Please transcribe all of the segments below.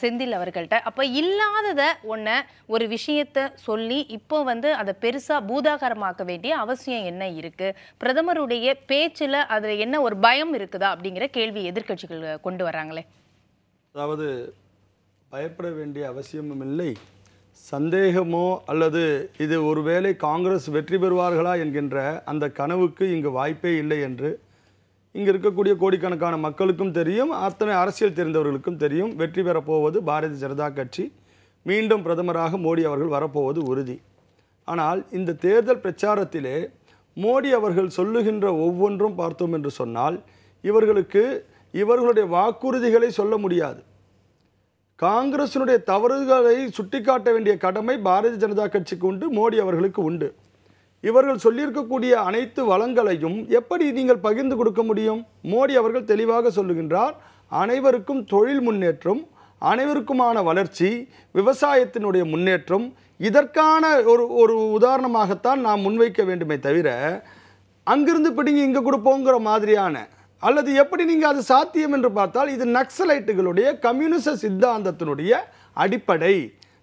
செந்தில் அவர்கள்ட்ட அப்போ இல்லாததை ஒன்று ஒரு விஷயத்தை சொல்லி இப்போ வந்து அதை பெருசாக பூதாகரமாக்க வேண்டிய அவசியம் என்ன இருக்குது பிரதமருடைய பேச்சில் அதில் என்ன ஒரு பயம் இருக்குதா அப்படிங்கிற கேள்வி எதிர்கட்சிகள் கொண்டு வராங்களே அதாவது பயப்பட வேண்டிய அவசியமும் இல்லை சந்தேகமோ அல்லது இது ஒருவேளை காங்கிரஸ் வெற்றி பெறுவார்களா என்கின்ற அந்த கனவுக்கு இங்கு வாய்ப்பே இல்லை என்று இங்கே இருக்கக்கூடிய கோடிக்கணக்கான மக்களுக்கும் தெரியும் அத்தனை அரசியல் தெரிந்தவர்களுக்கும் தெரியும் வெற்றி பெறப்போவது பாரதிய ஜனதா கட்சி மீண்டும் பிரதமராக மோடி அவர்கள் வரப்போவது உறுதி ஆனால் இந்த தேர்தல் பிரச்சாரத்திலே மோடி அவர்கள் சொல்லுகின்ற ஒவ்வொன்றும் பார்த்தோம் என்று சொன்னால் இவர்களுக்கு இவர்களுடைய வாக்குறுதிகளை சொல்ல முடியாது காங்கிரசினுடைய தவறுகளை சுட்டிக்காட்ட வேண்டிய கடமை பாரதிய ஜனதா கட்சிக்கு உண்டு மோடி அவர்களுக்கு உண்டு இவர்கள் சொல்லியிருக்கக்கூடிய அனைத்து வளங்களையும் எப்படி நீங்கள் பகிர்ந்து கொடுக்க முடியும் மோடி அவர்கள் தெளிவாக சொல்லுகின்றார் அனைவருக்கும் தொழில் முன்னேற்றம் அனைவருக்குமான வளர்ச்சி விவசாயத்தினுடைய முன்னேற்றம் இதற்கான ஒரு ஒரு உதாரணமாகத்தான் நாம் முன்வைக்க வேண்டுமே தவிர அங்கிருந்து பிடிங்கி இங்கே கொடுப்போங்கிற மாதிரியான அல்லது எப்படி நீங்கள் அது சாத்தியம் என்று பார்த்தால் இது நக்சலைட்டுகளுடைய கம்யூனிச சித்தாந்தத்தினுடைய அடிப்படை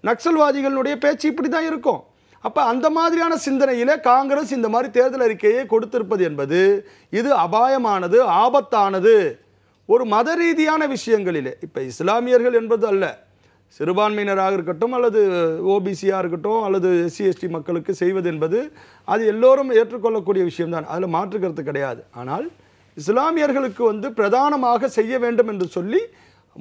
நக்சல்வாதிகளுடைய பேச்சு இப்படி தான் இருக்கும் அப்போ அந்த மாதிரியான சிந்தனையில் காங்கிரஸ் இந்த மாதிரி தேர்தல் அறிக்கையை கொடுத்திருப்பது என்பது இது அபாயமானது ஆபத்தானது ஒரு மத ரீதியான விஷயங்களிலே இப்போ இஸ்லாமியர்கள் என்பது அல்ல சிறுபான்மையினராக இருக்கட்டும் அல்லது ஓபிசியாக இருக்கட்டும் அல்லது எஸ்சி எஸ்டி மக்களுக்கு செய்வது என்பது அது எல்லோரும் ஏற்றுக்கொள்ளக்கூடிய விஷயம்தான் அதில் மாற்றுக்கிறது கிடையாது ஆனால் இஸ்லாமியர்களுக்கு வந்து பிரதானமாக செய்ய வேண்டும் என்று சொல்லி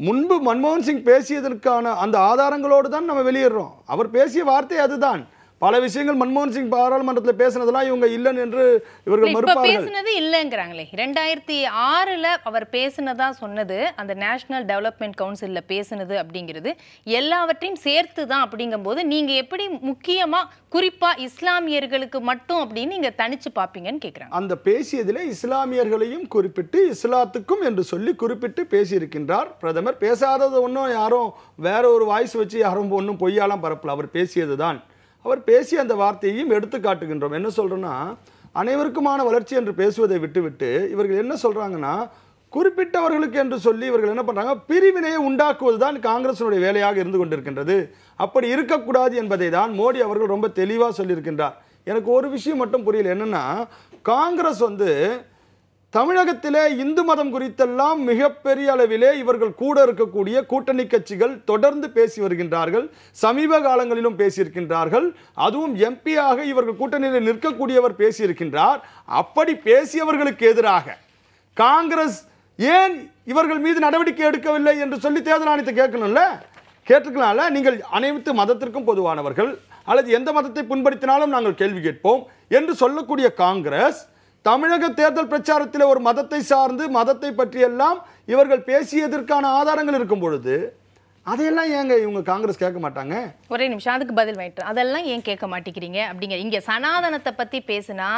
முன்பு மன்மோகன் சிங் பேசியதற்கான அந்த ஆதாரங்களோடு தான் நம்ம வெளியிடுறோம் அவர் பேசிய வார்த்தை அதுதான் பல விஷயங்கள் மன்மோகன் சிங் பாராளுமன்றத்தில் பேசினதெல்லாம் இவங்க இல்லைன்னு என்று இவர்கள் பேசினது இல்லைங்கிறாங்களே ரெண்டாயிரத்தி ஆறில் அவர் பேசினதா சொன்னது அந்த நேஷனல் டெவலப்மெண்ட் கவுன்சிலில் பேசினது அப்படிங்கிறது எல்லாவற்றையும் சேர்த்து தான் அப்படிங்கும்போது நீங்கள் எப்படி முக்கியமாக குறிப்பாக இஸ்லாமியர்களுக்கு மட்டும் அப்படின்னு நீங்கள் தனிச்சு பார்ப்பீங்கன்னு கேட்குறாங்க அந்த பேசியதில் இஸ்லாமியர்களையும் குறிப்பிட்டு இஸ்லாத்துக்கும் என்று சொல்லி குறிப்பிட்டு பேசியிருக்கின்றார் பிரதமர் பேசாதது ஒன்றும் யாரும் வேற ஒரு வாய்ஸ் வச்சு யாரும் ஒன்றும் பொய்யாலாம் பரப்பல அவர் பேசியது தான் அவர் பேசிய அந்த வார்த்தையையும் எடுத்து காட்டுகின்றோம் என்ன சொல்கிறோன்னா அனைவருக்குமான வளர்ச்சி என்று பேசுவதை விட்டுவிட்டு இவர்கள் என்ன சொல்கிறாங்கன்னா குறிப்பிட்டவர்களுக்கு என்று சொல்லி இவர்கள் என்ன பண்ணுறாங்க பிரிவினையை உண்டாக்குவது தான் காங்கிரசினுடைய வேலையாக இருந்து கொண்டிருக்கின்றது அப்படி இருக்கக்கூடாது என்பதை தான் மோடி அவர்கள் ரொம்ப தெளிவாக சொல்லியிருக்கின்றார் எனக்கு ஒரு விஷயம் மட்டும் புரியல என்னென்னா காங்கிரஸ் வந்து தமிழகத்திலே இந்து மதம் குறித்தெல்லாம் மிகப்பெரிய அளவிலே இவர்கள் கூட இருக்கக்கூடிய கூட்டணி கட்சிகள் தொடர்ந்து பேசி வருகின்றார்கள் சமீப காலங்களிலும் பேசியிருக்கின்றார்கள் அதுவும் எம்பியாக இவர்கள் கூட்டணியில் நிற்கக்கூடியவர் பேசியிருக்கின்றார் அப்படி பேசியவர்களுக்கு எதிராக காங்கிரஸ் ஏன் இவர்கள் மீது நடவடிக்கை எடுக்கவில்லை என்று சொல்லி தேர்தல் ஆணையத்தை கேட்கணும்ல கேட்டுக்கலாம்ல நீங்கள் அனைத்து மதத்திற்கும் பொதுவானவர்கள் அல்லது எந்த மதத்தை புண்படுத்தினாலும் நாங்கள் கேள்வி கேட்போம் என்று சொல்லக்கூடிய காங்கிரஸ் தமிழக தேர்தல் பிரச்சாரத்தில் ஒரு மதத்தை சார்ந்து மதத்தை பற்றியெல்லாம் இவர்கள் பேசியதற்கான ஆதாரங்கள் இருக்கும் பொழுது அதையெல்லாம் ஏங்க இவங்க காங்கிரஸ் கேட்க மாட்டாங்க ஒரே நிமிஷம் அதுக்கு பதில் வாங்கிட்டு அதெல்லாம் ஏன் கேட்க மாட்டேங்கிறீங்க அப்படிங்கிற இங்க சனாதனத்தை பத்தி பேசுனா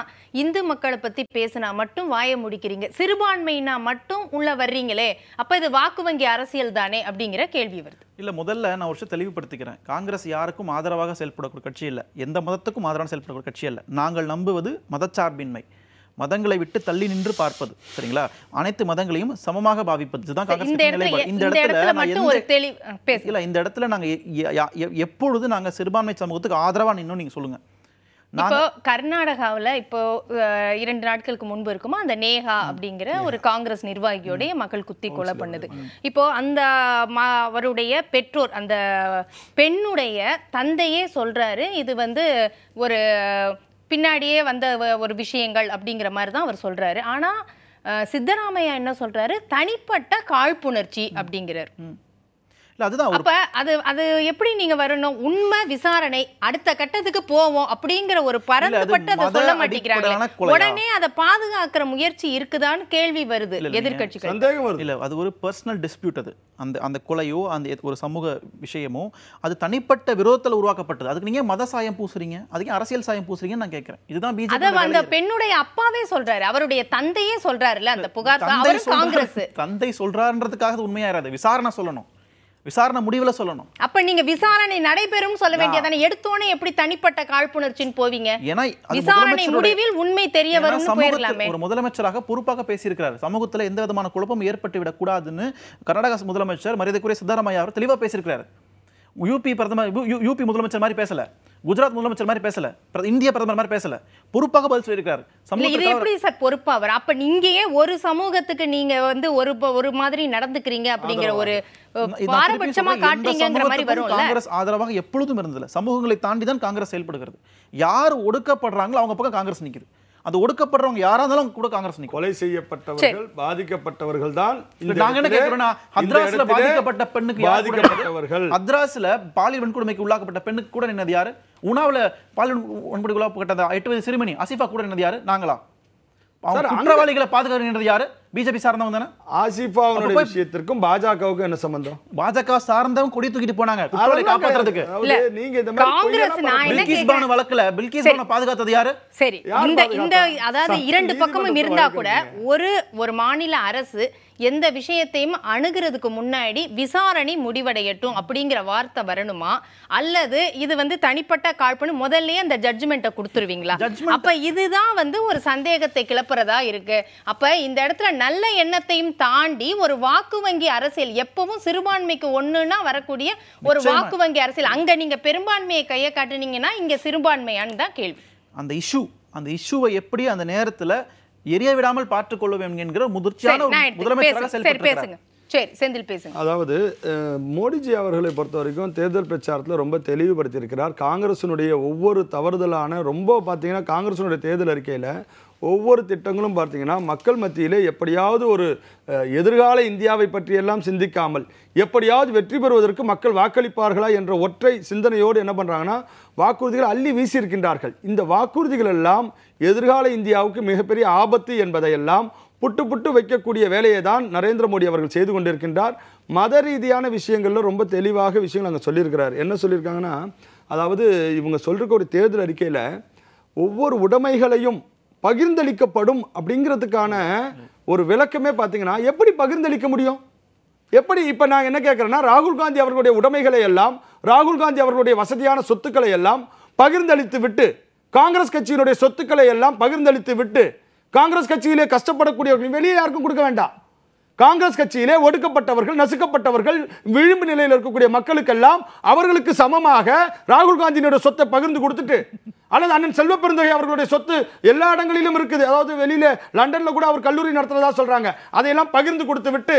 இந்து மக்களை பத்தி பேசுனா மட்டும் வாய முடிக்கிறீங்க சிறுபான்மையினா மட்டும் உள்ள வர்றீங்களே அப்ப இது வாக்கு வங்கி அரசியல் தானே அப்படிங்கிற கேள்வி வருது இல்ல முதல்ல நான் ஒரு தெளிவுபடுத்திக்கிறேன் காங்கிரஸ் யாருக்கும் ஆதரவாக செயல்படக்கூடிய கட்சி இல்லை எந்த மதத்துக்கும் ஆதரவாக செயல்படக்கூடிய கட்சி இல்லை நாங்கள் நம்புவது மதச்சார்பின்மை மதங்களை விட்டு தள்ளி நின்று பார்ப்பது சரிங்களா அனைத்து மதங்களையும் சமமாக பாவிப்பது இதுதான் இந்த இடத்துல நாங்கள் இந்த இடத்துல எப்பொழுது நாங்க சிறுபான்மை சமூகத்துக்கு ஆதரவான நின்று நீங்க சொல்லுங்க இப்போ கர்நாடகாவில் இப்போ இரண்டு நாட்களுக்கு முன்பு இருக்குமா அந்த நேஹா அப்படிங்கிற ஒரு காங்கிரஸ் நிர்வாகியோடைய மக்கள் குத்தி கொலை பண்ணுது இப்போ அந்த அவருடைய பெற்றோர் அந்த பெண்ணுடைய தந்தையே சொல்றாரு இது வந்து ஒரு பின்னாடியே வந்த ஒரு விஷயங்கள் அப்படிங்கிற மாதிரி தான் அவர் சொல்கிறாரு ஆனால் சித்தராமையா என்ன சொல்கிறாரு தனிப்பட்ட காழ்ப்புணர்ச்சி அப்படிங்கிறார் இல்லை அதுதான் அப்போ அது அது எப்படி நீங்கள் வரணும் உண்மை விசாரணை அடுத்த கட்டத்துக்கு போவோம் அப்படிங்கிற ஒரு பரந்துபட்டு சொல்ல மாட்டேங்கிறாங்க உடனே அதை பாதுகாக்கிற முயற்சி இருக்குதான்னு கேள்வி வருது எதிர்கட்சிகள் சந்தேகம் வருது இல்லை அது ஒரு பர்சனல் டிஸ்பியூட் அது அந்த அந்த கொலையோ அந்த ஒரு சமூக விஷயமோ அது தனிப்பட்ட விரோதத்தில் உருவாக்கப்பட்டது அதுக்கு நீங்கள் மத சாயம் பூசுறீங்க அதுக்கு அரசியல் சாயம் பூசுறீங்கன்னு நான் கேட்குறேன் இதுதான் அந்த பெண்ணுடைய அப்பாவே சொல்றாரு அவருடைய தந்தையே சொல்றாருல்ல அந்த புகார் காங்கிரஸ் தந்தை சொல்றாருன்றதுக்காக உண்மையா இராது விசாரணை சொல்லணும் விசாரணை முடிவில் சொல்லணும் அப்ப நீங்க விசாரணை நடைபெறும் சொல்ல வேண்டியதானே எடுத்தோடனே எப்படி தனிப்பட்ட காழ்ப்புணர்ச்சின்னு போவீங்க ஏன்னா விசாரணை முடிவில் உண்மை தெரிய வரும் ஒரு முதலமைச்சராக பொறுப்பாக பேசியிருக்கிறார் சமூகத்தில் எந்த விதமான குழப்பம் ஏற்பட்டு விடக்கூடாதுன்னு கர்நாடக முதலமைச்சர் மரியாதைக்குரிய சித்தாரமையா அவர் தெளிவாக பேசியிருக்கிறார் யூபி பிரதமர் யூபி முதலமைச்சர் மாதிரி பேசலை குஜராத் முதலமைச்சர் மாதிரி பேசல இந்திய பிரதமர் மாதிரி பேசல பொறுப்பாக பதில் சொல்லியிருக்காரு இது எப்படி சார் பொறுப்பா அவர் அப்ப நீங்கயே ஒரு சமூகத்துக்கு நீங்க வந்து ஒரு ஒரு மாதிரி நடந்துக்கிறீங்க அப்படிங்கிற ஒரு பாரபட்சமா காட்டுறீங்கிற மாதிரி வரும் காங்கிரஸ் ஆதரவாக எப்பொழுதும் இருந்தது சமூகங்களை தாண்டி தான் காங்கிரஸ் செயல்படுகிறது யார் ஒடுக்கப்படுறாங்களோ அவங்க பக்கம் காங்கிரஸ் நிற்குது அது ஒடுக்கப்படுறவங்க யாரா இருந்தாலும் கூட காங்கிரஸ் கொலை செய்யப்பட்டவர்கள் பாதிக்கப்பட்டவர்கள் தான் நாங்க என்ன பாதிக்கப்பட்ட பெண்ணுக்கு பாதிக்கப்பட்டவர்கள் அத்ராஸ்ல பாலியல் வன்கொடுமைக்கு உள்ளாக்கப்பட்ட பெண்ணுக்கு கூட நின்னது யாரு உணவுல பாலியல் வன்கொடுமைக்கு உள்ளாக்கப்பட்ட எட்டு வயது சிறுமணி அசிஃபா கூட நின்னது யாரு நாங்களா யாரு பிஜேபி சார்ந்தவங்க விஷயத்திற்கும் என்ன சம்பந்தம் பாஜக தூக்கிட்டு போனாங்க நீங்க யாரு அதாவது இரண்டு பக்கமும் இருந்தா கூட ஒரு ஒரு மாநில அரசு எந்த விஷயத்தையும் அணுகிறதுக்கு முன்னாடி விசாரணை முடிவடையட்டும் அப்படிங்கிற வார்த்தை வரணுமா அல்லது இது வந்து தனிப்பட்ட காழ்ப்புன்னு முதல்லயே அந்த ஜட்ஜ்மெண்ட்டை கொடுத்துருவீங்களா அப்ப இதுதான் வந்து ஒரு சந்தேகத்தை கிளப்புறதா இருக்கு அப்ப இந்த இடத்துல நல்ல எண்ணத்தையும் தாண்டி ஒரு வாக்கு வங்கி அரசியல் எப்பவும் சிறுபான்மைக்கு ஒண்ணுன்னா வரக்கூடிய ஒரு வாக்கு வங்கி அரசியல் அங்க நீங்க பெரும்பான்மையை கையை காட்டுனீங்கன்னா இங்க சிறுபான்மையான்னு தான் கேள்வி அந்த இஷ்யூ அந்த இஷ்யூவை எப்படி அந்த நேரத்தில் எரிய விடாமல் பார்த்துக் கொள்வோம் என்கிற முதிர்ச்சியான முதலமைச்சராக செந்தில் பேசுங்க அதாவது மோடிஜி அவர்களை பொறுத்த வரைக்கும் தேர்தல் பிரச்சாரத்தில் ரொம்ப தெளிவுபடுத்தியிருக்கிறார் காங்கிரசினுடைய ஒவ்வொரு தவறுதலான ரொம்ப பார்த்தீங்கன்னா காங்கிரசினுடைய தேர்தல் அறிக்கையில் ஒவ்வொரு திட்டங்களும் பார்த்திங்கன்னா மக்கள் மத்தியில் எப்படியாவது ஒரு எதிர்கால இந்தியாவை பற்றியெல்லாம் சிந்திக்காமல் எப்படியாவது வெற்றி பெறுவதற்கு மக்கள் வாக்களிப்பார்களா என்ற ஒற்றை சிந்தனையோடு என்ன பண்ணுறாங்கன்னா வாக்குறுதிகள் அள்ளி வீசியிருக்கின்றார்கள் இந்த வாக்குறுதிகள் எல்லாம் எதிர்கால இந்தியாவுக்கு மிகப்பெரிய ஆபத்து என்பதையெல்லாம் புட்டு புட்டு வைக்கக்கூடிய வேலையை தான் நரேந்திர மோடி அவர்கள் செய்து கொண்டிருக்கின்றார் மத ரீதியான விஷயங்களில் ரொம்ப தெளிவாக விஷயங்கள் அங்கே சொல்லியிருக்கிறார் என்ன சொல்லியிருக்காங்கன்னா அதாவது இவங்க சொல்கிறக்க ஒரு தேர்தல் அறிக்கையில் ஒவ்வொரு உடைமைகளையும் பகிர்ந்தளிக்கப்படும் அப்படிங்கிறதுக்கான ஒரு விளக்கமே பார்த்தீங்கன்னா எப்படி பகிர்ந்தளிக்க முடியும் எப்படி இப்போ நான் என்ன கேட்குறேன்னா ராகுல் காந்தி அவர்களுடைய உடைமைகளை எல்லாம் ராகுல் காந்தி அவர்களுடைய வசதியான சொத்துக்களை எல்லாம் பகிர்ந்தளித்து விட்டு காங்கிரஸ் கட்சியினுடைய சொத்துக்களை எல்லாம் பகிர்ந்தளித்து விட்டு காங்கிரஸ் கட்சியிலே கஷ்டப்படக்கூடியவர்கள் வெளியே யாருக்கும் கொடுக்க வேண்டாம் காங்கிரஸ் கட்சியிலே ஒடுக்கப்பட்டவர்கள் நசுக்கப்பட்டவர்கள் விழிம்பு நிலையில் இருக்கக்கூடிய மக்களுக்கெல்லாம் அவர்களுக்கு சமமாக ராகுல் காந்தியினுடைய சொத்தை பகிர்ந்து கொடுத்துட்டு அல்லது அண்ணன் செல்வ பெருந்தொகை அவர்களுடைய சொத்து எல்லா இடங்களிலும் இருக்குது அதாவது வெளியில லண்டன்ல கூட அவர் கல்லூரி நடத்துறதா சொல்றாங்க அதையெல்லாம் பகிர்ந்து கொடுத்து விட்டு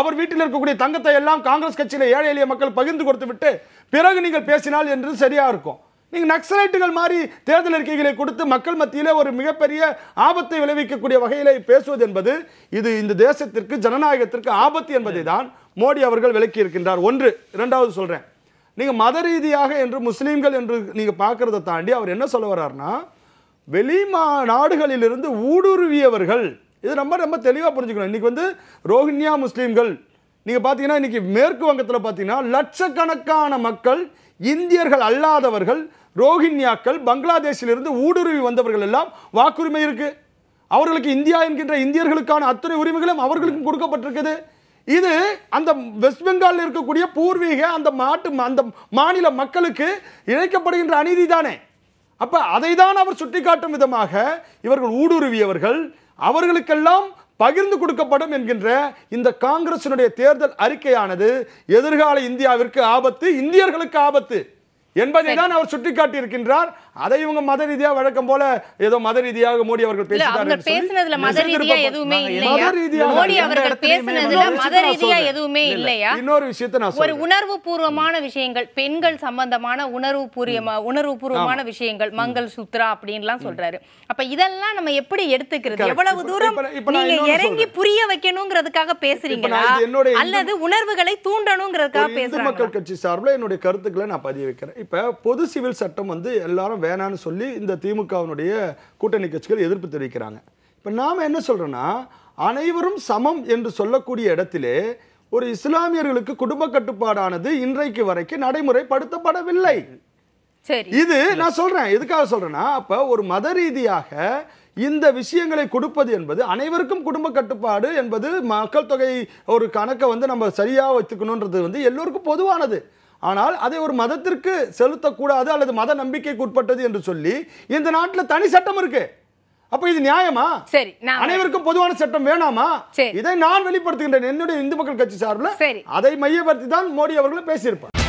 அவர் வீட்டில் இருக்கக்கூடிய தங்கத்தை எல்லாம் காங்கிரஸ் கட்சியில் ஏழை எளிய மக்கள் பகிர்ந்து கொடுத்து விட்டு பிறகு நீங்கள் பேசினால் என்று சரியா இருக்கும் நீங்கள் நக்சலைட்டுகள் மாதிரி தேர்தல் அறிக்கைகளை கொடுத்து மக்கள் மத்தியில் ஒரு மிகப்பெரிய ஆபத்தை விளைவிக்கக்கூடிய வகையில் பேசுவது என்பது இது இந்த தேசத்திற்கு ஜனநாயகத்திற்கு ஆபத்து என்பதை தான் மோடி அவர்கள் விளக்கி இருக்கின்றார் ஒன்று இரண்டாவது சொல்கிறேன் நீங்கள் மத ரீதியாக என்று முஸ்லீம்கள் என்று நீங்கள் பார்க்குறத தாண்டி அவர் என்ன சொல்ல வர்றாருன்னா வெளி மா நாடுகளிலிருந்து ஊடுருவியவர்கள் இது ரொம்ப ரொம்ப தெளிவாக புரிஞ்சுக்கணும் இன்றைக்கி வந்து ரோஹின்யா முஸ்லீம்கள் நீங்கள் பார்த்தீங்கன்னா இன்றைக்கி மேற்கு வங்கத்தில் பார்த்தீங்கன்னா லட்சக்கணக்கான மக்கள் இந்தியர்கள் அல்லாதவர்கள் ரோஹின்யாக்கள் பங்களாதேஷிலிருந்து ஊடுருவி வந்தவர்கள் எல்லாம் வாக்குரிமை இருக்கு அவர்களுக்கு இந்தியா என்கின்ற இந்தியர்களுக்கான அத்தனை உரிமைகளும் அவர்களுக்கும் கொடுக்கப்பட்டிருக்குது இது அந்த வெஸ்ட் பெங்காலில் இருக்கக்கூடிய பூர்வீக அந்த மாட்டு அந்த மாநில மக்களுக்கு இழைக்கப்படுகின்ற அநீதி தானே அப்போ அதை தான் அவர் சுட்டிக்காட்டும் விதமாக இவர்கள் ஊடுருவியவர்கள் அவர்களுக்கெல்லாம் பகிர்ந்து கொடுக்கப்படும் என்கின்ற இந்த காங்கிரசினுடைய தேர்தல் அறிக்கையானது எதிர்கால இந்தியாவிற்கு ஆபத்து இந்தியர்களுக்கு ஆபத்து என்பதை தான் அவர் சுட்டிக்காட்டியிருக்கின்றார் அதை இவங்க மத ரீதியாக வழக்கம் போல ஏதோ மத ரீதியாக மோடி அவர்கள் பேசினதுல மத ரீதியா எதுவுமே மத எதுவுமே இல்லையா இன்னொரு விஷயத்தை ஒரு உணர்வு பூர்வமான விஷயங்கள் பெண்கள் சம்பந்தமான உணர்வு பூர்வமா உணர்வு பூர்வமான விஷயங்கள் மங்கள் சுத்ரா அப்படின்லாம் சொல்றாரு அப்ப இதெல்லாம் நம்ம எப்படி எடுத்துக்கிறது எவ்வளவு தூரம் நீங்க இறங்கி புரிய வைக்கணுங்கிறதுக்காக பேசுறீங்களா அல்லது உணர்வுகளை தூண்டணுங்கிறதுக்காக பேசுறீங்க மக்கள் கட்சி சார்பில் என்னுடைய கருத்துக்களை நான் பதிய வைக்கிறேன் இப்ப பொது சிவில் சட்டம் வந்து எல்லாரும் வேணான்னு சொல்லி இந்த திமுகவினுடைய கூட்டணி கட்சிகள் எதிர்ப்பு தெரிவிக்கிறாங்க இப்போ நாம் என்ன சொல்கிறோன்னா அனைவரும் சமம் என்று சொல்லக்கூடிய இடத்திலே ஒரு இஸ்லாமியர்களுக்கு குடும்ப கட்டுப்பாடானது இன்றைக்கு வரைக்கும் நடைமுறைப்படுத்தப்படவில்லை இது நான் சொல்றேன் எதுக்காக சொல்றேன்னா அப்ப ஒரு மத ரீதியாக இந்த விஷயங்களை கொடுப்பது என்பது அனைவருக்கும் குடும்ப கட்டுப்பாடு என்பது மக்கள் தொகை ஒரு கணக்கை வந்து நம்ம சரியாக வச்சுக்கணுன்றது வந்து எல்லோருக்கும் பொதுவானது ஆனால் அதை ஒரு மதத்திற்கு செலுத்தக்கூடாது அல்லது மத நம்பிக்கைக்கு உட்பட்டது என்று சொல்லி இந்த நாட்டில் தனி சட்டம் இருக்கு அப்ப இது நியாயமா சரி அனைவருக்கும் பொதுவான சட்டம் வேணாமா இதை நான் வெளிப்படுத்துகின்றேன் என்னுடைய இந்து மக்கள் கட்சி சார்பில் அதை மையப்படுத்தி தான் மோடி அவர்களும் பேசியிருப்பார்